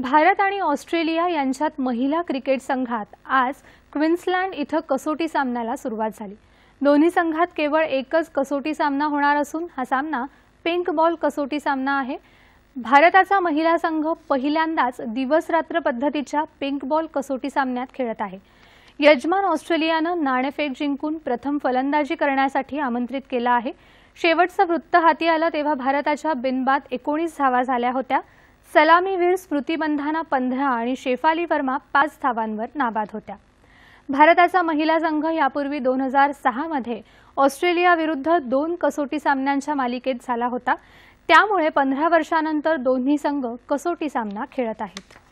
भारत आणि ऑस्ट्रेलिया यांच्यात महिला क्रिकेट संघात आज क्विन्सलँड इथं कसोटी सामन्याला सुरुवात झाली दोन्ही संघात केवळ एकच कसोटी सामना होणार असून हा सामना पिंक बॉल कसोटी सामना आहे भारताचा महिला संघ पहिल्यांदाच दिवस रात्र पद्धतीच्या पिंक बॉल कसोटी सामन्यात खेळत आहे यजमान ऑस्ट्रेलियानं नाणेफेक जिंकून प्रथम फलंदाजी करण्यासाठी आमंत्रित केला आहे शेवटचं वृत्त हाती आलं तेव्हा भारताच्या बिनबाद एकोणीस धावा झाल्या होत्या सलामी सलामीवीर बंधाना पंधरा आणि शेफाली वर्मा पाच धावांवर नाबाद होत्या भारताचा महिला संघ यापूर्वी दोन हजार सहामध्ये ऑस्ट्रेलियाविरुद्ध दोन कसोटी सामन्यांच्या मालिकेत झाला होता त्यामुळे पंधरा वर्षानंतर दोन्ही संघ कसोटी सामना खेळत आहेत